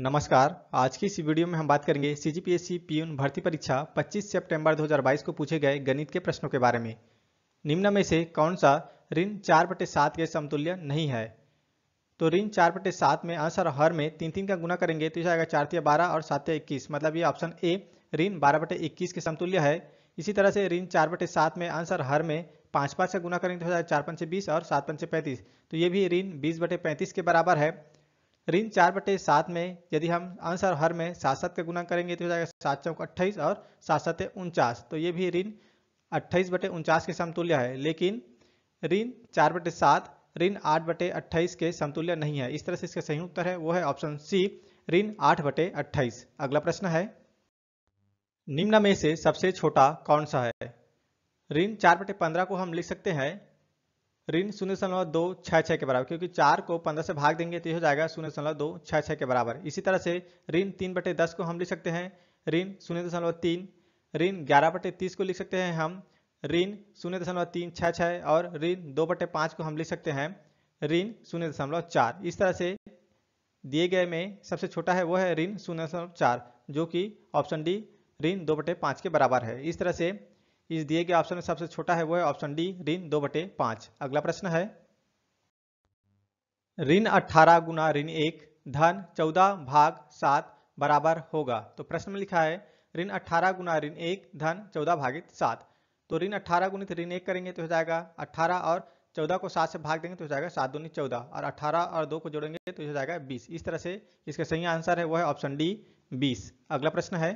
नमस्कार आज की इस वीडियो में हम बात करेंगे सी जी पी भर्ती परीक्षा 25 सितंबर 2022 को पूछे गए गणित के प्रश्नों के बारे में निम्न में से कौन सा ऋण चार बटे सात के समतुल्य नहीं है तो ऋण चार बटे सात में आंसर हर में तीन तीन का गुना करेंगे तो इसे आएगा चार बारह और सात इक्कीस मतलब ये ऑप्शन ए ऋण बारह बटे इक्कीस के समतुल्य है इसी तरह से ऋण चार बटे सात में आंसर हर में पाँच पाँच का गुना करेंगे तो चार पंच बीस और सात पंच पैंतीस तो ये भी ऋण बीस बटे पैंतीस के बराबर है ऋण चार बटे सात में यदि हम अंश और हर में सात सात का गुना करेंगे तो हो जाएगा सात चौक अट्ठाईस और सात सात उनचास तो ये भी ऋण अट्ठाईस बटे उनचास के समतुल्य है लेकिन ऋण चार बटे सात ऋण आठ बटे अट्ठाईस के समतुल्य नहीं है इस तरह से इसका सही उत्तर है वो है ऑप्शन सी ऋण आठ बटे अट्ठाईस अगला प्रश्न है निम्न में से सबसे छोटा कौन सा है ऋण चार बटे पंद्रह को हम लिख सकते हैं ऋण शून्य दशमलव दो छः छः के बराबर क्योंकि चार को पंद्रह से भाग देंगे तो यह हो जाएगा शून्य दशमलव दो छः छः के बराबर इसी तरह से ऋण तीन बटे दस को हम लिख सकते हैं ऋण शून्य दशमलव तीन ऋण ग्यारह बटे तीस को लिख सकते हैं हम ऋण शून्य दशमलव तीन छः छः और ऋण दो बटे पाँच को हम लिख सकते हैं ऋण शून्य दशमलव चार इस तरह से दिए गए में सबसे छोटा है वो है ऋण शून्य दशमलव चार जो कि ऑप्शन डी ऋण दो बटे पाँच के बराबर है इस तरह से इस दिए गए ऑप्शन में सबसे छोटा है वो है ऑप्शन डी ऋण दो बटे पांच अगला प्रश्न है ऋण अठारह गुना ऋण एक धन चौदह भाग सात बराबर होगा तो प्रश्न में लिखा है ऋण अठारह गुना ऋण एक धन चौदह भागित सात तो ऋण अठारह गुणित ऋण एक करेंगे तो हो जाएगा अठारह और चौदह को सात से भाग देंगे तो हो जाएगा सात दूनी चौदह और अठारह और दो को जोड़ेंगे तो हो जाएगा बीस इस तरह से इसका सही आंसर है वह है ऑप्शन डी बीस अगला प्रश्न है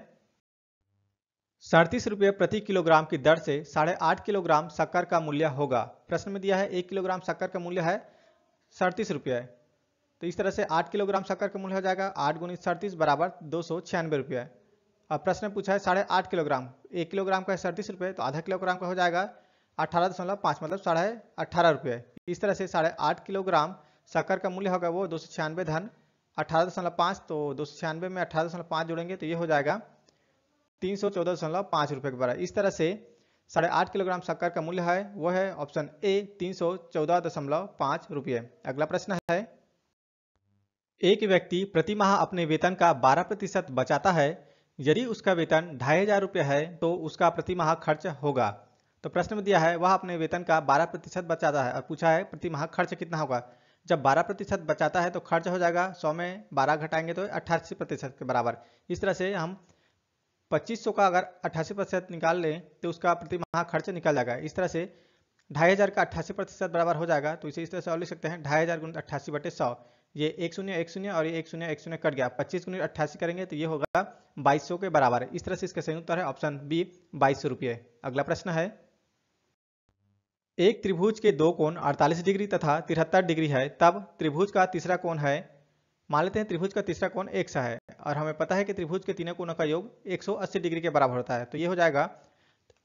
सड़तीस रुपये प्रति किलोग्राम की दर से साढ़े आठ किलोग्राम शक्कर का मूल्य होगा प्रश्न में दिया है एक किलोग्राम शक्कर का मूल्य है सड़तीस रुपये तो इस तरह से आठ किलोग्राम शक्कर का मूल्य हो जाएगा आठ गुनी सड़तीस बराबर दो सौ छियानवे रुपये अब प्रश्न पूछा है साढ़े आठ किलोग्राम एक किलोग्राम का है सड़तीस रुपये तो आधा किलोग्राम का हो जाएगा अठारह दशमलव पाँच मतलब साढ़े अट्ठारह रुपये इस तरह से साढ़े आठ किलोग्राम शक्कर का मूल्य होगा वो दो सौ छियानवे धन अठारह दशमलव पाँच तो दो सौ छियानवे में अठारह दशमलव पाँच जोड़ेंगे तो ये हो जाएगा तीन सौ चौदह दशमलव पाँच रुपये के बराबर इस तरह से साढ़े आठ किलोग्राम शक्कर का मूल्य है वह है ऑप्शन ए तीन सौ चौदह दशमलव पाँच रुपये अगला प्रश्न है एक व्यक्ति प्रति माह अपने वेतन का बारह प्रतिशत बचाता है यदि उसका वेतन ढाई हजार रुपये है तो उसका प्रति माह खर्च होगा तो प्रश्न में दिया है वह अपने वेतन का बारह प्रतिशत बचाता है और पूछा है प्रति माह खर्च कितना होगा जब बारह प्रतिशत बचाता है तो खर्च हो जाएगा सौ में बारह घटाएंगे तो अट्ठासी प्रतिशत के बराबर इस तरह से हम पच्चीस का अगर अट्ठासी प्रतिशत निकाल लें तो उसका प्रति माह खर्च निकल जाएगा इस तरह से ढाई हज़ार का अट्ठासी प्रतिशत बराबर हो जाएगा तो इसे इस तरह से और लिख सकते हैं ढाई हज़ार गुण अट्ठासी बटे सौ ये एक शून्य एक शून्य और ये एक शून्य एक शून्य कट गया पच्चीस गुण अट्ठासी करेंगे तो ये होगा बाईस सौ के बराबर इस तरह से इसका सही उत्तर है ऑप्शन बी बाईस सौ रुपये अगला प्रश्न है एक त्रिभुज के दो कोण अड़तालीस डिग्री तथा तिहत्तर डिग्री है तब त्रिभुज का तीसरा कोण है मान लेते हैं त्रिभुज का तीसरा कोण एक सा है और हमें पता है कि त्रिभुज के तीनों कोणों का योग 180 डिग्री के बराबर होता है तो ये हो जाएगा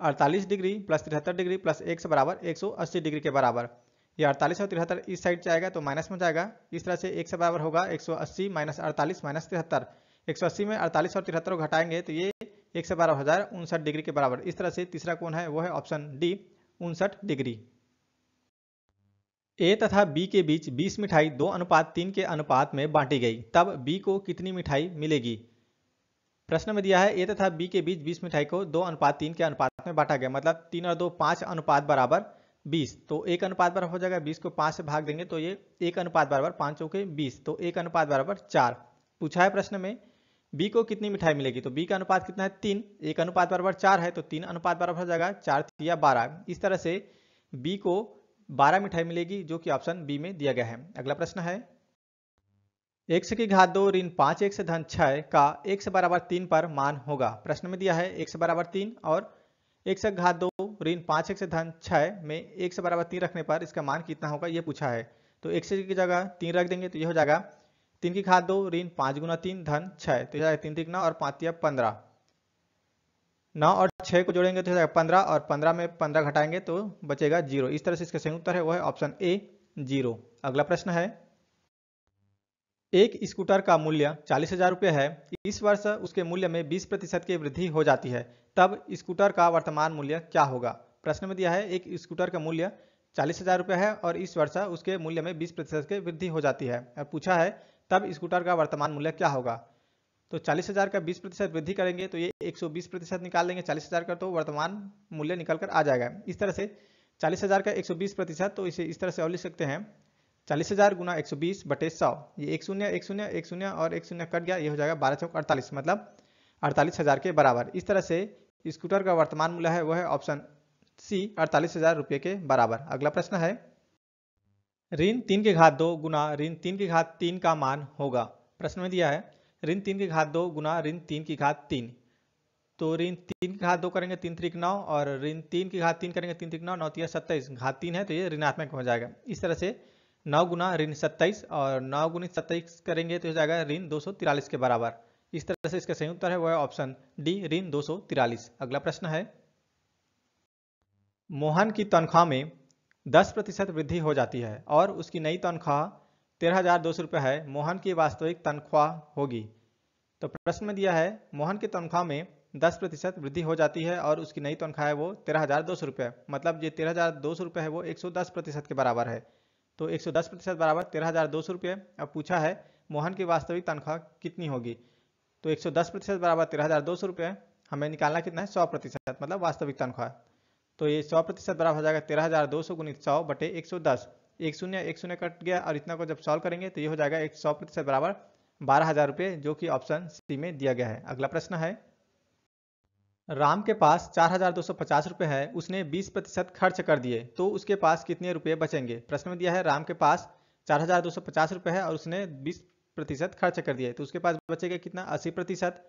48 डिग्री प्लस तिहत्तर डिग्री प्लस एक से बराबर 180 डिग्री के बराबर ये 48 और तिहत्तर इस साइड जाएगा तो माइनस में जाएगा इस तरह से एक से बराबर होगा 180 माइनस अड़तालीस माइनस तिहत्तर एक में अड़तालीस और तिहत्तर को घटाएंगे तो ये एक से बराबर हो जाएगा उनसठ डिग्री के बराबर इस तरह से तीसरा कोण है वो है ऑप्शन डी उनसठ डिग्री ए तथा बी के बीच 20 मिठाई दो अनुपात तीन के अनुपात में बांटी गई तब बी को कितनी मिठाई मिलेगी प्रश्न में दिया है ए तथा बी के बीच 20 मिठाई को दो अनुपात तीन के अनुपात में बांटा गया मतलब तीन और दो पाँच अनुपात बराबर बीस तो एक अनुपात बराबर हो जाएगा बीस को पाँच से भाग देंगे तो ये एक अनुपात बराबर पाँच चौके बीस तो एक अनुपात बराबर चार पूछा है प्रश्न में बी को कितनी मिठाई मिलेगी तो बी का अनुपात कितना है तीन एक अनुपात बराबर चार है तो तीन अनुपात बराबर हो जाएगा चार या बारह इस तरह से बी को बारह मिठाई मिलेगी जो कि ऑप्शन बी में दिया गया है अगला प्रश्न है से की घात दो ऋण पांच एक से धन छह का से बराबर तीन पर मान होगा प्रश्न में दिया है एक से बराबर तीन और से घात दो ऋण पांच एक से धन छह में एक से बराबर तीन रखने पर इसका मान कितना होगा यह पूछा है तो से की जगह तीन रख देंगे तो यह हो जाएगा तीन की घात दो ऋण पांच गुना तीन धन छह तो यह तीन तीन और पांच पंद्रह नौ और छः को जोड़ेंगे तो पंद्रह और पंद्रह में पंद्रह घटाएंगे तो बचेगा जीरो इस तरह से इसका सही उत्तर है वो है ऑप्शन ए जीरो अगला प्रश्न है एक स्कूटर का मूल्य चालीस हजार रुपये है इस वर्ष उसके मूल्य में बीस प्रतिशत की वृद्धि हो जाती है तब स्कूटर का वर्तमान मूल्य क्या होगा प्रश्न में दिया है एक स्कूटर का मूल्य चालीस हजार रुपये है और इस वर्ष उसके मूल्य में बीस प्रतिशत की वृद्धि हो जाती है पूछा है तब स्कूटर का वर्तमान मूल्य क्या होगा तो चालीस हजार का बीस प्रतिशत वृद्धि करेंगे तो ये एक सौ बीस प्रतिशत निकाल देंगे चालीस हजार का तो वर्तमान मूल्य निकल कर आ जाएगा इस तरह से चालीस हजार का एक सौ बीस प्रतिशत तो इसे इस तरह से और लिख सकते हैं चालीस हजार गुना एक सौ बीस बटे सौ ये एक शून्य एक शून्य एक शून्य और एक शून्य कट गया ये हो जाएगा बारह सौ अड़तालीस मतलब अड़तालीस हजार के बराबर इस तरह से स्कूटर का वर्तमान मूल्य है वह है ऑप्शन सी अड़तालीस हजार रुपये के बराबर अगला प्रश्न है ऋण तीन के घात दो गुना ऋण तीन के घात तीन का मान होगा प्रश्न में दिया है ऋण तीन की घात दो गुना ऋण तीन की घात तीन तो ऋण तीन की घात दो करेंगे तीन त्रिक नौ और ऋण तीन की घात तीन करेंगे तीन त्रिक नौ नौ तीन सत्ताईस घात तीन है तो ये ऋणात्मक हो जाएगा इस तरह से नौ गुना ऋण सत्ताईस और नौ गुणित सत्ताईस करेंगे तो हो जाएगा ऋण दो के बराबर इस तरह से इसका सही उत्तर है वह ऑप्शन डी ऋण दो अगला प्रश्न है मोहन की तनख्वाह में 10 प्रतिशत वृद्धि हो जाती है और उसकी नई तनख्वाह तेरह हजार दो सौ रुपये है मोहन की वास्तविक तनख्वाह होगी तो प्रश्न में दिया है मोहन की तनख्वाह में दस प्रतिशत वृद्धि हो जाती है और उसकी नई तनख्वाह है वो तेरह हजार दो सौ रुपये मतलब ये तेरह हजार दो सौ रुपये है वो एक सौ दस प्रतिशत के बराबर है तो एक सौ दस प्रतिशत बराबर तेरह हजार दो सौ रुपये अब पूछा है मोहन की वास्तविक तनख्वाह कितनी होगी तो एक सौ दस प्रतिशत बराबर तेरह हजार दो सौ रुपये हमें निकालना कितना है सौ प्रतिशत मतलब वास्तविक तनख्वाह तो ये सौ प्रतिशत बराबर हो जाएगा तेरह हजार दो सौ गुणित सौ बटे एक सौ दस एक शून्य एक शून्य कट गया और इतना को जब सॉल्व करेंगे तो ये हो जाएगा एक सौ प्रतिशत बराबर बारह हजार रुपये जो कि ऑप्शन सी में दिया गया है अगला प्रश्न है राम के पास चार हजार दो सौ पचास रुपये है उसने बीस प्रतिशत खर्च कर दिए तो उसके पास कितने रुपये बचेंगे प्रश्न में दिया है राम के पास चार हजार दो सौ पचास रुपये है और उसने बीस प्रतिशत खर्च कर दिए तो उसके पास बचेगा कितना अस्सी प्रतिशत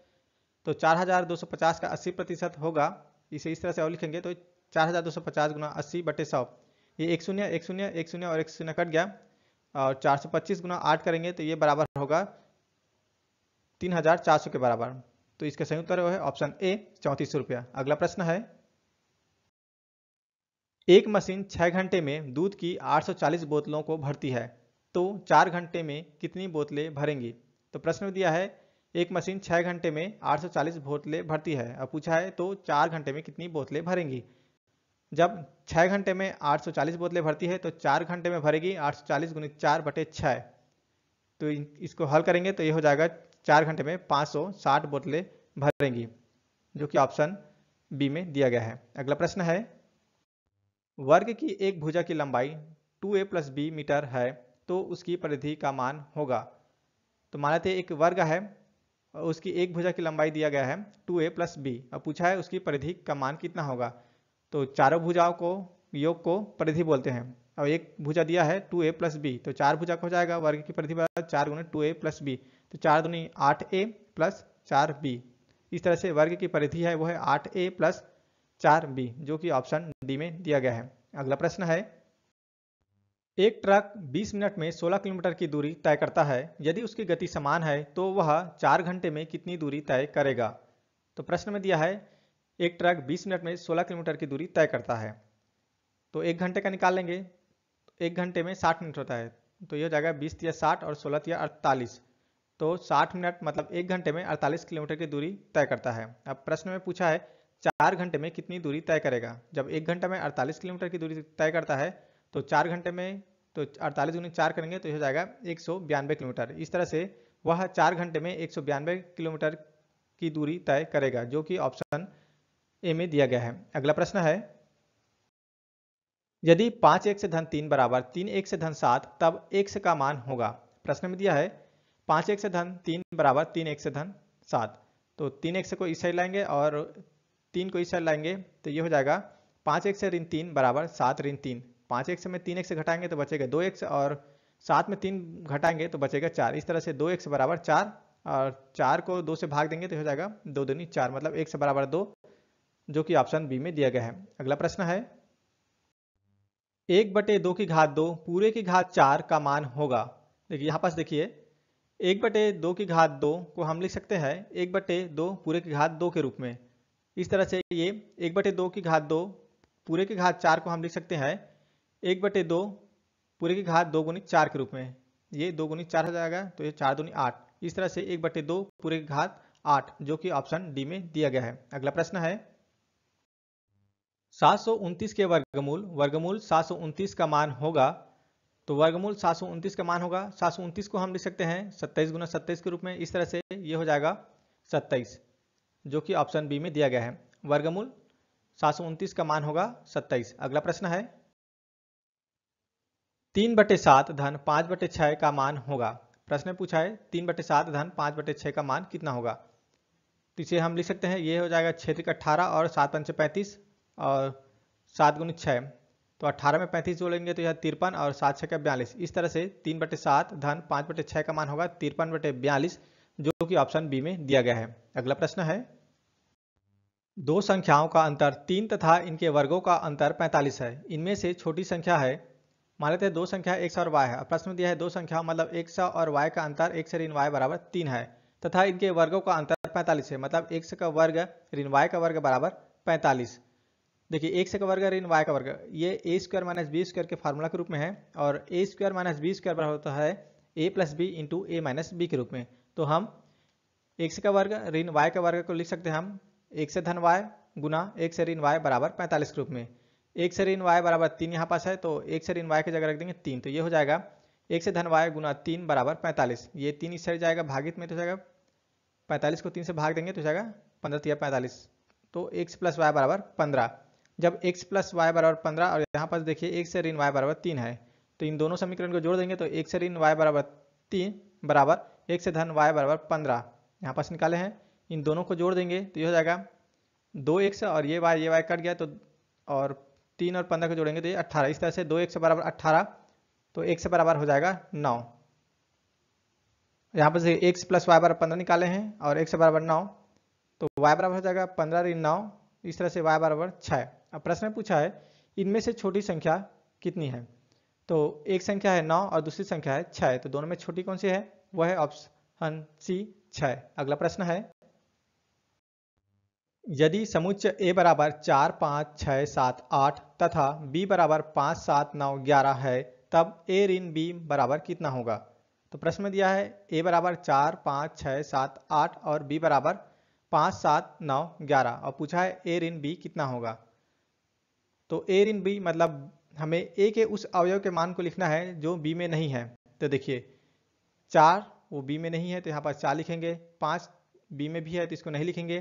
तो चार हजार दो सौ पचास का अस्सी प्रतिशत होगा इसे इस तरह से और लिखेंगे तो चार हजार दो सौ पचास गुना अस्सी बटे सौ ये एक शून्य एक शून्य एक शून्य और एक शून्य कट गया और चार सौ पच्चीस गुना आठ करेंगे तो ये बराबर होगा तीन हजार चार सौ के बराबर तो इसका सही उत्तर है ऑप्शन ए चौंतीस सौ रुपया अगला प्रश्न है एक मशीन छह घंटे में दूध की आठ सौ चालीस बोतलों को भरती है तो चार घंटे में कितनी बोतलें भरेंगी तो प्रश्न दिया है एक मशीन छह घंटे में आठ सौ चालीस बोतलें भरती है और पूछा है तो चार घंटे में कितनी बोतलें भरेंगी जब छः घंटे में 840 बोतलें भरती है तो चार घंटे में भरेगी 840 सौ गुनी चार बटे छः तो इसको हल करेंगे तो ये हो जाएगा चार घंटे में 560 बोतलें भरेंगी जो कि ऑप्शन बी में दिया गया है अगला प्रश्न है वर्ग की एक भुजा की लंबाई 2a ए प्लस बी मीटर है तो उसकी परिधि का मान होगा तो माना थे एक वर्ग है उसकी एक भुजा की लंबाई दिया गया है टू ए प्लस बी और पूछा है उसकी परिधि का मान कितना होगा तो चारों भुजाओं को योग को परिधि बोलते हैं अब एक भुजा दिया है टू ए प्लस बी तो चार भुजा को हो जाएगा वर्ग की परिधि चार गुणे टू ए प्लस बी तो चार दुनी आठ ए प्लस चार बी इस तरह से वर्ग की परिधि है वो है आठ ए प्लस चार बी जो कि ऑप्शन डी में दिया गया है अगला प्रश्न है एक ट्रक 20 मिनट में 16 किलोमीटर की दूरी तय करता है यदि उसकी गति समान है तो वह चार घंटे में कितनी दूरी तय करेगा तो प्रश्न में दिया है एक ट्रक 20 मिनट में 16 किलोमीटर की दूरी तय करता है तो एक घंटे का निकाल लेंगे तो एक घंटे में 60 मिनट होता है तो यह हो जाएगा बीस या साठ और सोलह तिया अड़तालीस तो 60 मिनट मतलब एक घंटे में 48 किलोमीटर की दूरी तय करता है अब प्रश्न में पूछा है चार घंटे में कितनी दूरी तय करेगा जब एक घंटे में अड़तालीस किलोमीटर की दूरी तय करता है तो चार घंटे में तो अड़तालीस गुनी चार करेंगे तो हो जाएगा एक किलोमीटर इस तरह से वह चार घंटे में एक किलोमीटर की दूरी तय करेगा जो कि ऑप्शन ए में दिया गया है अगला प्रश्न है यदि पांच एक से धन तीन बराबर तीन एक से धन सात तब एक से का मान होगा प्रश्न में दिया है पांच एक से धन तीन बराबर तीन एक से धन सात तो तीन एक से को इस साइड लाएंगे और तीन को इस साइड लाएंगे तो ये हो जाएगा पांच एक से ऋण तीन बराबर सात ऋण तीन पांच एक से में तीन एक से घटाएंगे तो बचेगा दो एक से और सात में तीन घटाएंगे तो बचेगा चार इस तरह से दो एक से बराबर चार और चार को दो से भाग देंगे तो हो जाएगा दो दूनी चार मतलब एक से बराबर दो जो कि ऑप्शन बी में दिया गया है अगला प्रश्न है एक बटे दो की घात दो पूरे की घात चार का मान होगा देखिए यहाँ पास देखिए एक बटे दो की घात दो को हम लिख सकते हैं एक बटे दो पूरे की घात दो के रूप में इस तरह से ये एक बटे दो की घात दो पूरे की घात चार को हम लिख सकते हैं एक बटे दो पूरे की घात दो गुनी चार के रूप में ये दो गुनी चार हो जाएगा तो ये चार दुनी आठ इस तरह से एक बटे दो पूरे की घात आठ जो कि ऑप्शन डी में दिया गया है अगला प्रश्न है 729 के वर्गमूल वर्गमूल 729 का मान होगा तो वर्गमूल 729 का मान होगा 729 को हम लिख सकते हैं 27 गुना सत्ताईस के रूप में इस तरह से ये हो जाएगा 27 जो कि ऑप्शन बी में दिया गया है वर्गमूल 729 का मान होगा 27 अगला प्रश्न है तीन बटे सात धन पाँच बटे छः का मान होगा प्रश्न पूछा है तीन बटे सात धन पाँच बटे छः का मान कितना होगा तो इसे हम लिख सकते हैं ये हो जाएगा क्षेत्र अट्ठारह और सात पंच पैंतीस और सात गुण छः तो अट्ठारह में पैंतीस जोड़ेंगे तो यह तिरपन और सात छः का बयालीस इस तरह से तीन बटे सात धन पाँच बटे छः का मान होगा तिरपन बटे बयालीस जो कि ऑप्शन बी में दिया गया है अगला प्रश्न है दो संख्याओं का अंतर तीन तथा इनके वर्गों का अंतर पैंतालीस है इनमें से छोटी संख्या है मान लेते हैं दो संख्या एक और वाई है प्रश्न दिया है दो संख्या मतलब एक और वाई का अंतर एक्स ऋण वाई बराबर तीन है तथा इनके वर्गों का अंतर पैंतालीस है मतलब एक का वर्ग ऋण वाई का वर्ग बराबर पैंतालीस देखिए एक से का वर्ग ऋण वाई का वर्ग ये A square minus B square के फार्मूला के रूप में है और A square minus B square बराबर होता है A plus B into A minus B के रूप में तो हम एक का वर्ग ऋण वाई का वर्ग को लिख सकते हैं हम एक से धन वाई गुना एक से ऋण वाई बराबर पैंतालीस के रूप में एक से ऋण वाई बराबर तीन यहाँ पास है तो एक से ऋण वाई की जगह रख देंगे तीन तो ये हो जाएगा एक से धन वाई गुना तीन बराबर पैंतालीस ये तीन इस साइड जाएगा भागित में तो जाएगा पैंतालीस को तीन से भाग देंगे तो जाएगा पंद्रह या पैंतालीस तो एक से प्लस वाई बराबर पंद्रह जब x प्लस वाई बराबर पंद्रह और यहाँ पर देखिए एक से ऋण वाई बराबर तीन है तो इन दोनों समीकरण को जोड़ देंगे तो एक से ऋण वाई बराबर तीन बराबर एक से धन वाई बराबर पंद्रह यहाँ पास निकाले हैं इन दोनों को जोड़ देंगे तो ये हो जाएगा दो एक से और ये वाई ये वाई कट गया तो और तीन और पंद्रह को जोड़ेंगे तो ये अट्ठारह इस तरह से दो एक से बराबर अट्ठारह तो एक से बराबर हो जाएगा नौ यहाँ पर से एक प्लस वाई बराबर पंद्रह निकाले हैं और एक से बराबर नौ तो वाई बराबर हो जाएगा पंद्रह ऋण नौ इस तरह से वाई बराबर छः अब प्रश्न पूछा है इनमें से छोटी संख्या कितनी है तो एक संख्या है नौ और दूसरी संख्या है छः तो दोनों में छोटी कौन सी है वह है ऑप्शन सी छः अगला प्रश्न है यदि समुच्चय ए बराबर चार पाँच छः सात आठ तथा बी बराबर पाँच सात नौ ग्यारह है तब ए ऋण बी बराबर कितना होगा तो प्रश्न में दिया है ए बराबर चार पाँच छः सात आठ और बी बराबर पाँच सात नौ ग्यारह और पूछा है ए ऋण बी कितना होगा तो ए इन बी मतलब हमें ए के उस अवयव के मान को लिखना है जो बी में नहीं है तो देखिए चार वो बी में नहीं है तो यहाँ पर चार लिखेंगे पाँच बी में भी है तो इसको नहीं लिखेंगे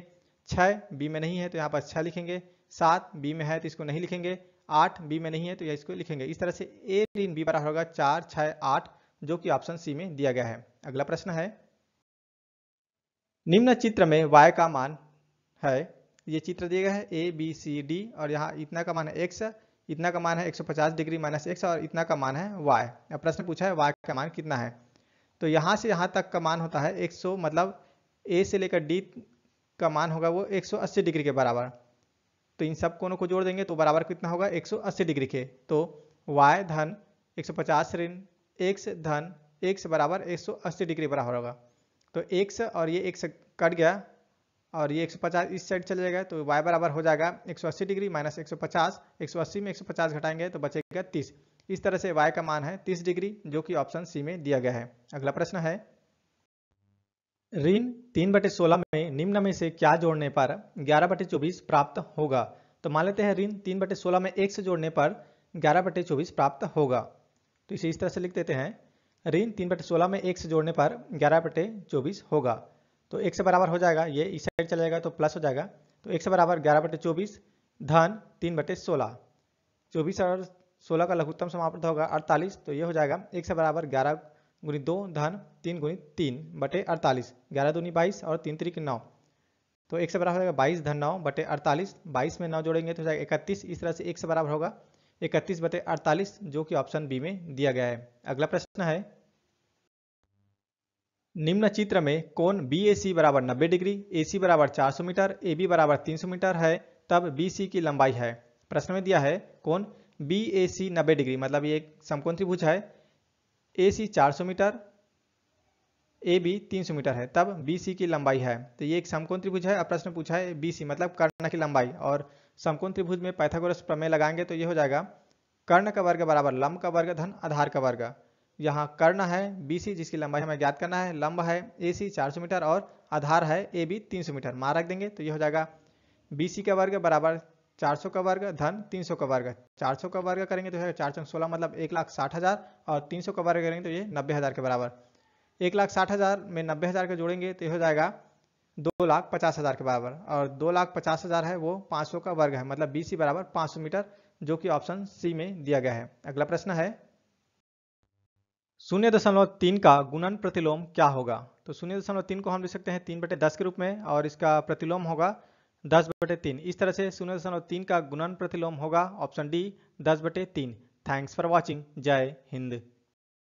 छः बी में नहीं है तो यहाँ पर छः लिखेंगे सात बी में है तो इसको नहीं लिखेंगे आठ बी में नहीं है तो यह इसको लिखेंगे इस तरह से ए इन बी बराबर होगा चार छः आठ जो कि ऑप्शन सी में दिया गया है अगला प्रश्न है निम्न चित्र में वाय का मान है ये चित्र दिया गया है ए बी सी डी और यहाँ इतना का मान है एक्स इतना का मान है 150 डिग्री माइनस एक्स और इतना का मान है वाई अब प्रश्न पूछा है वाई का मान कितना है तो यहाँ से यहाँ तक का मान होता है 100 मतलब ए से लेकर डी का मान होगा वो 180 डिग्री के बराबर तो इन सब कोनों को जोड़ देंगे तो बराबर कितना होगा 180 डिग्री के तो वाई धन पचास ऋण एक्स धन एक्स बराबर अस्सी डिग्री बराबर होगा तो एक्स और ये एक कट गया और ये 150 इस साइड चले जाएगा तो y बराबर हो जाएगा 180 डिग्री माइनस 150 180 में 150 घटाएंगे तो बचेगा 30 इस तरह से y का मान है 30 डिग्री जो कि ऑप्शन सी में दिया गया है अगला प्रश्न है ऋण तीन बटे सोलह में निम्न में से क्या जोड़ने पर ग्यारह बटे चौबीस प्राप्त होगा तो मान लेते हैं ऋण तीन बटे सोलह में एक से जोड़ने पर ग्यारह बटे चौबीस प्राप्त होगा तो इसे इस तरह से लिख देते हैं ऋण तीन बटे सोलह में एक से जोड़ने पर ग्यारह बटे चौबीस होगा तो एक से बराबर हो जाएगा ये इस साइड चला जाएगा तो प्लस हो जाएगा तो एक से बराबर ग्यारह बटे चौबीस धन तीन बटे सोलह चौबीस और सोलह का लघुत्तम समाप्त होगा अड़तालीस तो ये हो जाएगा एक से बराबर ग्यारह गुणी दो धन तीन गुणी तीन बटे अड़तालीस ग्यारह दूनी बाईस और तीन तरीक नौ तो एक से बराबर होगा बाईस धन नौ बटे अड़तालीस बाईस में नौ जोड़ेंगे तो जाएगा इकतीस इस तरह से एक से बराबर होगा इकतीस बटे अड़तालीस जो कि ऑप्शन बी में दिया गया है अगला प्रश्न है निम्न चित्र में कोण बी ए सी बराबर नब्बे डिग्री ए सी बराबर चार सौ मीटर ए बी बराबर तीन सौ मीटर है तब बी सी की लंबाई है प्रश्न में दिया है कोण बी ए सी नब्बे डिग्री मतलब ये एक समकोण त्रिभुज है ए सी चार सौ मीटर ए बी तीन सौ मीटर है तब बी सी की लंबाई है तो ये एक समकोण त्रिभुज है अब प्रश्न पूछा है बी सी मतलब कर्ण की लंबाई और समकोण त्रिभुज में पैथागोरस प्रमेय लगाएंगे तो ये हो जाएगा कर्ण का वर्ग बराबर लंब का वर्ग धन आधार का वर्ग यहाँ कर्ण है बीसी जिसकी लंबाई हमें ज्ञात करना है लंब है चार सौ मीटर और आधार है ए बी सौ मीटर रख देंगे तो ये हो जाएगा सी का वर्ग बराबर 400 का वर्ग धन 300 का वर्ग 400 का वर्ग करेंगे तो चार सौ सोलह मतलब एक लाख साठ हज़ार और 300 का वर्ग करेंगे तो ये नब्बे हज़ार के बराबर एक लाख साठ हज़ार में नब्बे हज़ार का जोड़ेंगे तो ये हो जाएगा दो लाख पचास हज़ार के बराबर और दो लाख पचास हज़ार है वो पाँच सौ का वर्ग है मतलब बी सी बराबर पाँच सौ मीटर जो कि ऑप्शन सी में दिया गया है अगला प्रश्न है शून्य दशमलव तीन का गुणन प्रतिलोम क्या होगा तो शून्य दशमलव तीन को हम लिख सकते हैं तीन बटे दस के रूप में और इसका प्रतिलोम होगा दस बटे तीन इस तरह से शून्य दशमलव तीन का गुणन प्रतिलोम होगा ऑप्शन डी दस बटे तीन थैंक्स फॉर वॉचिंग जय हिंद